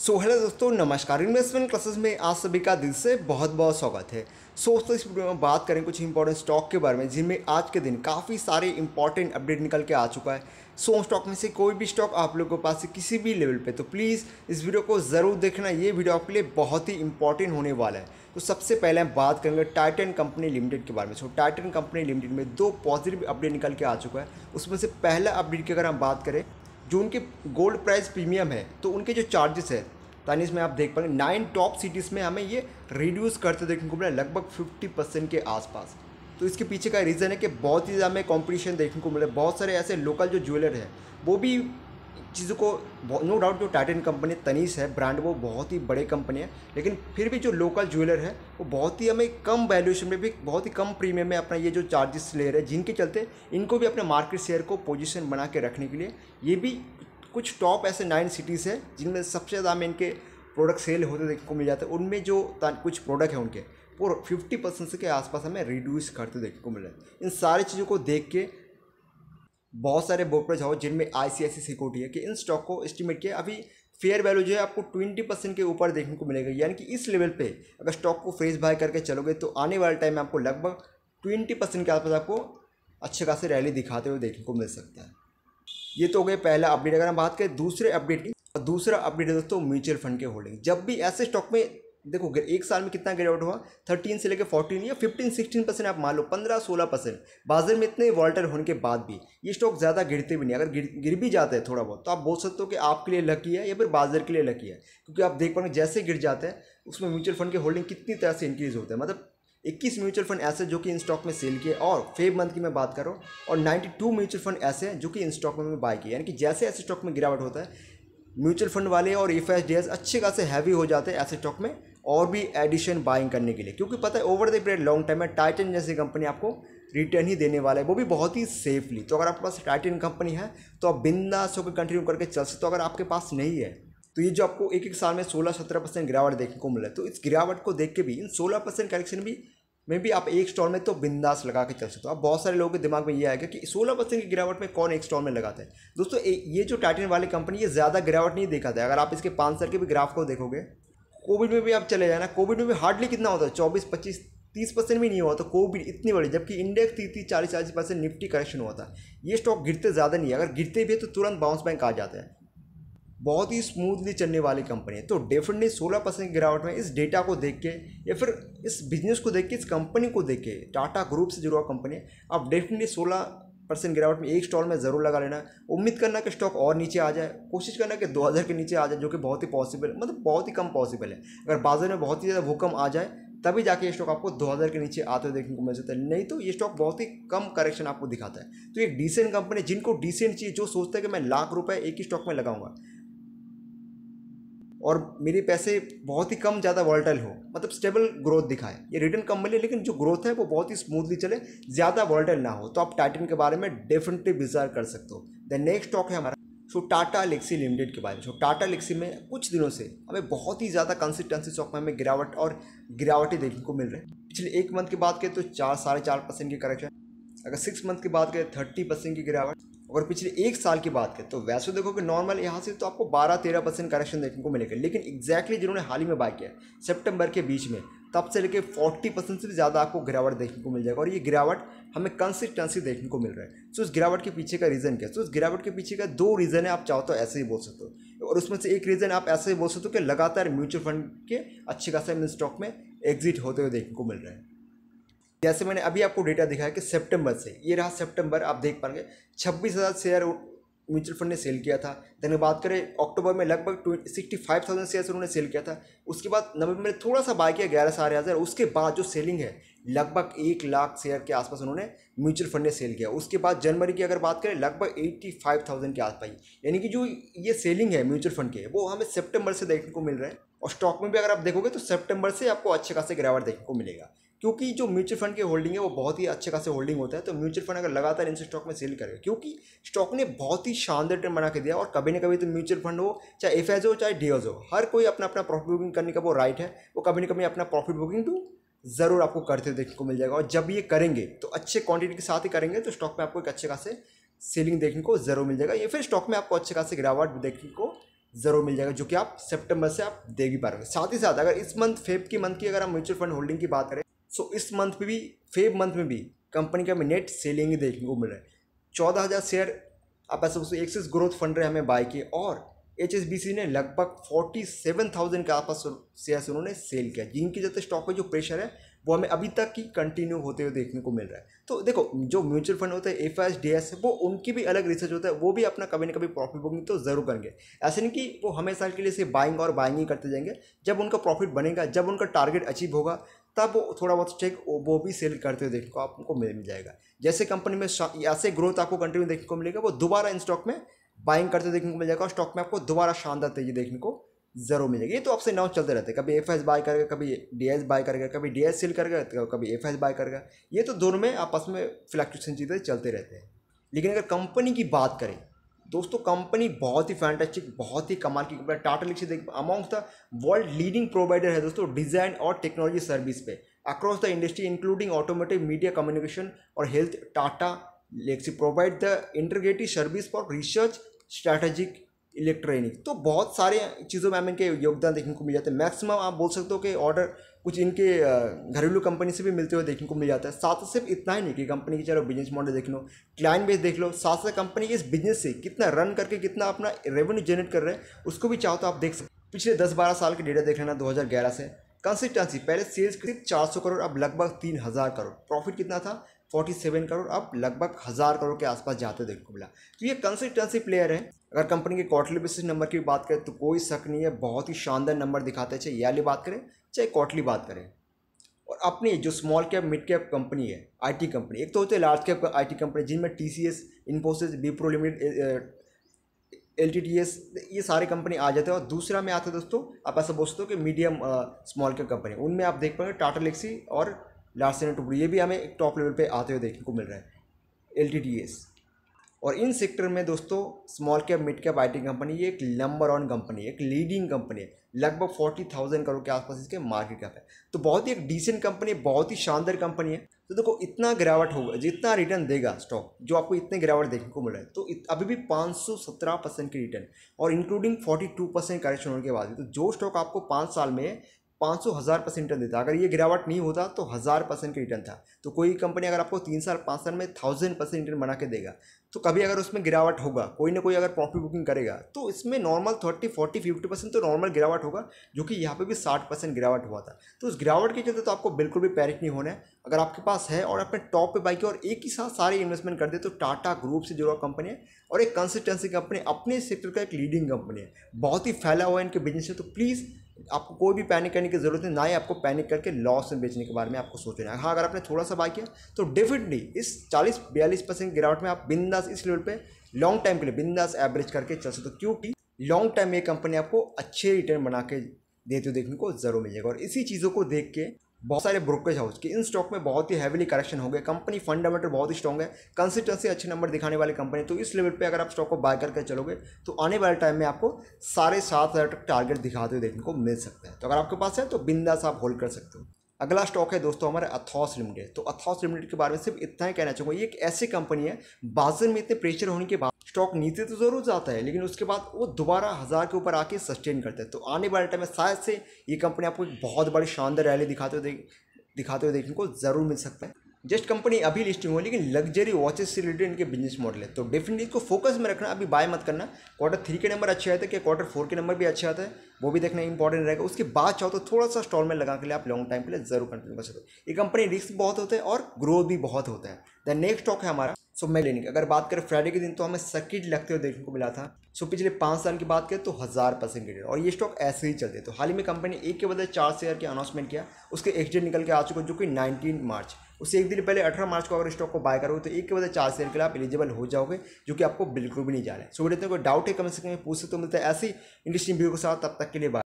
so hello दोस्तों नमस्कार investment classes में आप सभी का दिल से बहुत बहुत स्वागत है सो दोस्तों इस वीडियो में बात करें कुछ इंपॉर्टेंट स्टॉक के बारे में जिनमें आज के दिन काफ़ी सारे इंपॉर्टेंट अपडेट निकल के आ चुका है सो स्टॉक में से कोई भी स्टॉक आप लोगों के पास है किसी भी लेवल पर तो प्लीज़ इस वीडियो को ज़रूर देखना ये वीडियो आपके लिए बहुत ही इंपॉर्टेंट होने वाला है तो सबसे पहले हम बात करेंगे टाइटन कंपनी लिमिटेड के बारे में सो टाइटन कंपनी लिमिटेड में दो पॉजिटिव अपडेट निकल के आ चुका है उसमें से पहला अपडेट की अगर हम बात करें जो उनके गोल्ड प्राइस प्रीमियम है तो उनके जो चार्जेस है तानी इसमें आप देख पाएंगे नाइन टॉप सिटीज़ में हमें ये रिड्यूस करते देखने को मिला लगभग फिफ्टी परसेंट के आसपास तो इसके पीछे का रीज़न है कि बहुत ही ज़्यादा हमें कॉम्पिटिशन देखने को मिला बहुत सारे ऐसे लोकल जो ज्वेलर हैं वो भी चीज़ों को नो डाउट जो टाइटन कंपनी तनीस है ब्रांड वो बहुत ही बड़े कंपनी है लेकिन फिर भी जो लोकल ज्वेलर है वो बहुत ही हमें कम वैल्यूएशन में भी बहुत ही कम प्रीमियम में अपना ये जो चार्जेस ले रहे हैं जिनके चलते इनको भी अपने मार्केट शेयर को पोजीशन बना के रखने के लिए ये भी कुछ टॉप ऐसे नाइन सिटीज़ हैं जिनमें सबसे ज़्यादा हमें इनके प्रोडक्ट सेल होते देखने को मिल जाते हैं उनमें जो कुछ प्रोडक्ट हैं उनके वो फिफ्टी परसेंट के आसपास हमें रिड्यूस करते देखने को मिल रहा है इन सारी चीज़ों को देख के बहुत सारे ब्रोकरेज हाउस जिनमें आई सी सिक्योरिटी है कि इन स्टॉक को एस्टिमेट किया अभी फेयर वैल्यू जो है आपको ट्वेंटी परसेंट के ऊपर देखने को मिलेगा यानी कि इस लेवल पे अगर स्टॉक को फेस बाय करके चलोगे तो आने वाले टाइम में आपको लगभग ट्वेंटी परसेंट के आसपास आपको अच्छे खासे रैली दिखाते हुए देखने को मिल सकता है ये तो हो गया पहला अपडेट अगर हम बात करें दूसरे अपडेट की तो दूसरा अपडेट है दोस्तों म्यूचुअल फंड के होल्डिंग जब भी ऐसे स्टॉक में देखो एक साल में कितना ग्रेड आउट हुआ थर्टीन से लेकर फोर्टीन या फिफ्टीन सिक्सटीन परसेंट आप मान लो पंद्रह सोलह परसेंट बाजार में इतने वॉल्टर होने के बाद भी ये स्टॉक ज़्यादा गिरते भी नहीं अगर गिर गिर भी जाते हैं थोड़ा बहुत तो आप बोल सकते हो कि आपके लिए लकी है या फिर बाजार के लिए लकी है क्योंकि आप देख पाएंगे जैसे गिर जाते हैं उसमें म्यूचुअल फंड के होल्डिंग कितनी तरह से इंक्रीज़ होते हैं मतलब इक्कीस म्यूचुअल फंड ऐसे जो कि इन स्टॉक में सेल किए और फेब मंथ की मैं बात करूँ और नाइन्टी टू म्यूचुअल फंड ऐसे हैं जो कि इन स्टॉक में बाय किए यानी कि जैसे ऐसे स्टॉक में गिरावट होता है म्यूचुअल फंड वाले और एफ एस अच्छे खासे हैवी हो जाते हैं ऐसे स्टॉक में और भी एडिशन बाइंग करने के लिए क्योंकि पता है over the period long time में टाइटन जैसी कंपनी आपको रिटर्न ही देने वाला है वो भी बहुत ही सेफली तो अगर आपके पास टाइटन कंपनी है तो आप बिंदास होकर कंटिन्यू करके चल सकते हो अगर आपके पास नहीं है तो ये जो आपको एक एक साल में सोलह सत्रह परसेंट गिरावट देखने को मिला तो इस गिरावट को देख के भी इन सोलह परसेंट करेक्शन भी मे भी आप एक स्टॉल में तो बिंदास लगा के चल सकते हो अब बहुत सारे लोगों के दिमाग में ये आएगा कि सोलह परसेंट की गिरावट में कौन एक स्टॉल में लगाता है दोस्तों ये जो टाइटन वाली कंपनी ये ज़्यादा गिरावट नहीं देखा है अगर आप इसके पाँच साल के भी ग्राफ को देखोगे कोविड में भी आप चले जाना कोविड में भी हार्डली कितना होता है चौबीस पच्चीस तीस परसेंट भी नहीं हुआ तो कोविड इतनी बड़ी जबकि इंडेक्स तीस तीस चालीस चालीस परसेंट निफ्टी करेक्शन हुआ था ये स्टॉक गिरते ज़्यादा नहीं है अगर गिरते भी है तो तुरंत बाउंस बैंक आ जाते हैं बहुत ही स्मूथली चलने वाली कंपनी है तो डेफिनेटली सोलह परसेंट गिरावट में इस डेटा को देख के या फिर इस बिजनेस को देख के इस कंपनी को देख के टाटा ग्रुप से जुड़ा हुआ कंपनी है आप डेफिनेटली सोलह परसेंट गिरावट में एक स्टॉल में ज़रूर लगा लेना है उम्मीद करना कि स्टॉक और नीचे आ जाए कोशिश करना कि 2000 के नीचे आ जाए जो कि बहुत ही पॉसिबल मतलब बहुत ही कम पॉसिबल है अगर बाजार में बहुत ही ज़्यादा भूकंप आ जाए तभी जाके ये स्टॉक आपको 2000 के नीचे आते हुए देखने को मिल सकता है नहीं तो ये स्टॉक बहुत ही कम करेक्शन आपको दिखाता है तो एक डिसेंट कंपनी जिनको डिसेंट चाहिए जो सोचता है कि मैं लाख रुपए एक ही स्टॉक में लगाऊंगा और मेरे पैसे बहुत ही कम ज़्यादा वॉल्टाइल हो मतलब स्टेबल ग्रोथ दिखाए ये रिटर्न कम मिले लेकिन जो ग्रोथ है वो बहुत ही स्मूथली चले ज़्यादा वॉल्टाइल ना हो तो आप टाइटन के बारे में डेफिनेटली विचार कर सकते हो द नेक्स्ट स्टॉक है हमारा सो टाटा लेक्सी लिमिटेड के बारे में सो टाटा लेक्सी में कुछ दिनों से हमें बहुत ही ज़्यादा कंसिस्टेंसी स्टॉक में हमें गिरावट और गिरावटी देखने को मिल रही है पिछले एक मंथ की बात करें तो चार साढ़े चार परसेंट की करेक्शन अगर सिक्स मंथ की बात करें थर्टी परसेंट की गिरावट अगर पिछले एक साल की बात करें तो वैसे तो देखो कि नॉर्मल यहाँ से तो आपको 12-13 परसेंट करेक्शन देखने को मिलेगा लेकिन एग्जैक्टली जिन्होंने हाल ही में बाय किया सितंबर के बीच में तब से लेके 40 परसेंट से भी ज़्यादा आपको गिरावट देखने को मिल जाएगा और ये गिरावट हमें कंसिस्टेंसी देखने को मिल रहा है तो उस गिरावट के पीछे का रीज़न क्या है तो उस गिरावट के पीछे का दो रीज़न है आप चाहो तो ऐसे ही बोल सकते हो और उसमें से एक रीज़न आप ऐसे ही बोल सकते हो कि लगातार म्यूचुअल फंड के अच्छे खासा स्टॉक में एग्जिट होते हुए देखने को मिल रहा है जैसे मैंने अभी आपको डेटा दिखाया कि सितंबर से ये रहा सितंबर आप देख पाएंगे छब्बीस हज़ार शेयर म्यूचुअल फंड ने सेल किया था देन बात करें अक्टूबर में लगभग सिक्सटी फाइव थाउजेंड शेयर उन्होंने सेल किया था उसके बाद नवंबर में थोड़ा सा बाकी किया ग्यारह साढ़े हज़ार उसके बाद जो सेलिंग है लगभग एक लाख शेयर के आसपास उन्होंने म्यूचुअल फंड ने सेल किया उसके बाद जनवरी की अगर बात करें लगभग एट्टी फाइव थाउजेंड के आसपास यानी कि जो ये सेलिंग है म्यूचुअल फंड के वो हमें सेप्टेम्बर से देखने को मिल रहा है और स्टॉक में भी अगर आप देखोगे तो सेप्टेम्बर से आपको अच्छे खासे गिरावट देखने को मिलेगा क्योंकि जो म्यूचुअल फंड के होल्डिंग है वो बहुत ही अच्छे खासे होल्डिंग होता है तो म्यूचुअल फंड अगर लगातार इन स्टॉक में सेल करेगा क्योंकि स्टॉक ने बहुत ही शानदार ट्रेंड बना के दिया और कभी ना कभी तो म्यूचुअल फंड हो चाहे एफ हो चाहे डी हो हर कोई अपना अपना प्रॉफिट बुकिंग करने का वो राइट है वो कभी ना कभी अपना प्रॉफिट बुकिंग टू ज़रूर आपको करते देखने को मिल जाएगा और जब ये करेंगे तो अच्छे क्वांटिटी के साथ ही करेंगे तो स्टॉक में आपको एक अच्छे खासे सेलिंग देखने को ज़रूर मिल जाएगा या फिर स्टॉक में आपको अच्छे खासे गिरावट देखने को ज़रूर मिल जाएगा जो कि आप सितंबर से आप दे भी पा रहे साथ ही साथ अगर इस मंथ फेब की मंथ की अगर हम म्यूचुअल फंड होल्डिंग की बात करें सो इस मंथ में भी फेब मंथ में भी कंपनी का हमें नेट सेलिंग देखने को मिल रहा है चौदह हज़ार शेयर आप ऐसा सोचते एक्सिस ग्रोथ फंड रहे हमें बाय किए और एच ने लगभग फोर्टी सेवन थाउजेंड के आसपास शेयर्स उन्होंने सेल किया जिनके जैसे स्टॉक पर जो प्रेशर है वो हमें अभी तक ही कंटिन्यू होते हुए देखने को मिल रहा है तो देखो जो म्यूचुअल फंड होता है एफ आई डी एस वो उनकी भी अलग रिसर्च होता है वो भी अपना कभी ना कभी प्रॉफिट बुकिंग तो जरूर करेंगे ऐसे नहीं कि वो हमेशा के लिए सिर्फ बाइंग और बाइंग ही करते जाएंगे जब उनका प्रॉफिट बनेगा जब उनका टारगेट अचीव होगा तब थोड़ा बहुत स्टेक वो भी सेल करते हुए देखने को आपको मिल जाएगा जैसे कंपनी में ऐसे ग्रोथ आपको कंटिन्यू देखने को मिलेगा वो दोबारा इन स्टॉक में बाइंग करते हुए देखने को मिल जाएगा और स्टॉक में आपको दोबारा शानदार तेजी देखने को जरूर मिलेगी ये तो आपसे नाउ चलते रहते हैं कभी एफ एस बाय करेगा कभी डी एस बाय करेगा कभी डी एस सेल करेगा तो कभी एफ एस बाय करेगा ये तो दोनों में आपस में फ्लैक्चुएशन चीज़ें चलते रहते हैं लेकिन अगर कंपनी की बात करें दोस्तों कंपनी बहुत ही फैंटेस्टिक बहुत ही कमाल की कंपनी टाटा लिक्सिस एक amongst the world leading provider है दोस्तों डिज़ाइन और टेक्नोलॉजी सर्विस पे across the industry including automotive media communication और health Tata Elxsi provide the integrative service for research strategic electronic तो बहुत सारे चीज़ों में हमें इनके योगदान देखने को मिल जाते हैं मैक्सिमम आप बोल सकते हो कि ऑर्डर कुछ इनके घरेलू कंपनी से भी मिलते हुए देखने को मिल जाता है साथ ही सिर्फ इतना ही नहीं कि कंपनी की चलो बिजनेस मॉडल देख लो क्लाइंट बेस देख लो साथ साथ कंपनी के इस बिजनेस से कितना रन करके कितना अपना रेवेन्यू जनरेट कर रहे हैं उसको भी चाहो तो आप देख सकते पिछले दस बारह साल के डेटा देख लेना दो हज़ार ग्यारह से कंसिस्टेंसी पहले सेल्स सिर्फ चार सौ करोड़ अब लगभग तीन हज़ार करोड़ प्रॉफिट कितना था फोर्टी सेवन करोड़ अब लगभग हज़ार करोड़ के आसपास जाते देखने को मिला तो ये कंसिस्टेंसी प्लेयर है अगर कंपनी के क्वार्टरली बेसिस नंबर की बात करें तो कोई शक नहीं है बहुत ही शानदार नंबर दिखाते चाहे ईयरली बात करें चाहे क्वार्टरली बात करें और अपनी जो small cap mid cap company है आई कंपनी एक तो होती है लार्ज कैप टी कंपनी जिनमें T C S Infosys Wipro limited L T T S ये सारे कंपनी आ जाते हैं और दूसरा में आते हैं दोस्तों आप ऐसा बोलते हो कि मीडियम स्मॉल कैप कंपनी उनमें आप देख पाएंगे टाटा लेक्सी और लार्सन टुकड़ी ये भी हमें एक टॉप लेवल पे आते हुए देखने को मिल रहा है एल और इन सेक्टर में दोस्तों small cap mid cap IT company ये एक नंबर वन कंपनी है एक लीडिंग कंपनी है लगभग फोर्टी थाउजेंड करोड़ के आसपास इसके मार्केट कैप है तो बहुत ही एक डिसेंट कंपनी है बहुत ही शानदार कंपनी है तो देखो इतना गिरावट होगा जितना रिटर्न देगा स्टॉक जो आपको इतने गिरावट देखने को मिल रहा है तो अभी भी पाँच सौ सत्रह परसेंट की रिटर्न और including forty two percent correction होने के बाद भी तो जो स्टॉक आपको पाँच साल में पाँच सौ हज़ार परसेंट रिटर्न देता अगर ये गिरावट नहीं होता तो हज़ार परसेंट का रिटर्न था तो कोई कंपनी अगर आपको तीन साल पाँच साल में थाउजेंड परसेंट रिटर्न बना के देगा तो कभी अगर उसमें गिरावट होगा कोई ना कोई अगर प्रॉफिट बुकिंग करेगा तो इसमें normal thirty forty fifty percent तो नॉर्मल गिरावट होगा जो कि यहाँ पे भी साठ परसेंट गिरावट हुआ था तो उस गिरावट के चलते तो आपको बिल्कुल भी पैरिक नहीं होना है अगर आपके पास है और आपने टॉप पे बाई किया और एक ही साथ सारे इन्वेस्टमेंट कर दे तो टाटा ग्रुप से जुड़ा कंपनी है और एक कंसिस्टेंसी कंपनी अपने सेक्टर का एक लीडिंग कंपनी है बहुत ही फैला हुआ है इनके बिजनेस से तो प्लीज़ आपको कोई भी पैनिक करने की ज़रूरत नहीं ना ही आपको पैनिक करके लॉस में बेचने के बारे में आपको सोचना है हाँ अगर आपने थोड़ा सा बाय किया तो डेफिनेटली इस चालीस बयालीस परसेंट गिरावट में आप बिंदास इस लेवल पे लॉन्ग टाइम के लिए बिंदास एवरेज करके चल सकते हो क्योंकि लॉन्ग टाइम ये कंपनी आपको अच्छे रिटर्न बना के देते हुए देखने को जरूर मिलेगा और इसी चीज़ों को देख के बहुत सारे ब्रोकरेज हाउस के इन स्टॉक में बहुत ही हैवीली करेक्शन हो गए कंपनी फंडामेंटल बहुत ही स्ट्रॉग है कंसिस्टेंसी अच्छे नंबर दिखाने वाली कंपनी तो इस लेवल पे अगर आप स्टॉक को बाय करके चलोगे तो आने वाले टाइम में आपको साढ़े सात हज़ार तक टारगेट दिखाते हुए देखने को मिल सकता है तो अगर आपके पास है तो बिंदास आप होल्ड कर सकते हो अगला स्टॉक है दोस्तों हमारे अथॉस लिमिटेड तो अथॉस लिमिटेड के बारे में सिर्फ इतना ही कहना चाहूँगा ये एक ऐसी कंपनी है बाजार में इतने प्रेशर होने के बाद स्टॉक नीचे तो जरूर जाता है लेकिन उसके बाद वो दोबारा हज़ार के ऊपर आके सस्टेन करते हैं तो आने वाले टाइम में शायद से ये कंपनी आपको एक बहुत बड़ी शानदार रैली दिखाते हुए दिखाते हुए देखने को ज़रूर मिल सकता है जस्ट कंपनी अभी लिस्टिंग हुई लेकिन लग्जरी वॉचेस से रिलेटेड इनके बिजनेस मॉडल है तो डेफिनेटली इसको फोकस में रखना अभी बाय मत करना क्वार्टर थ्री के नंबर अच्छे आते हैं कि क्वार्टर फोर के नंबर भी अच्छे आते हैं वो भी देखना इंपॉर्टेंट रहेगा उसके बाद चाहो तो थोड़ा सा स्टॉल में लगा के लिए आप लॉन्ग टाइम के लिए जरूर कंटिन्यू कर सकते हो ये कंपनी रिस्क बहुत होते हैं और ग्रोथ भी बहुत होता है द नेक्स्ट स्टॉक है हमारा सो लेने की अगर बात करें फ्राइडे के दिन तो हमें सर्किट लगते हुए देखने को मिला था सो पिछले पाँच साल की बात करें तो हज़ार परसेंट गिरे और ये स्टॉक ऐसे ही चलते तो हाल ही में कंपनी एक के बदले चार शेयर के अनाउंसमेंट किया उसके एक्सडेट निकल के आ चुके जो कि नाइनटीन मार्च उससे एक दिन पहले अठारह मार्च को अगर स्टॉक को बाय करोगे तो एक के बजाय चार शेयर के लिए आप एलिजिबल हो जाओगे जो कि आपको बिल्कुल भी नहीं जा रहा है सो वीडियो हैं कोई डाउट है कम से कम पूछ सकते हो मिलता है ऐसी इंडस्ट्री वीडियो के साथ तब तक के लिए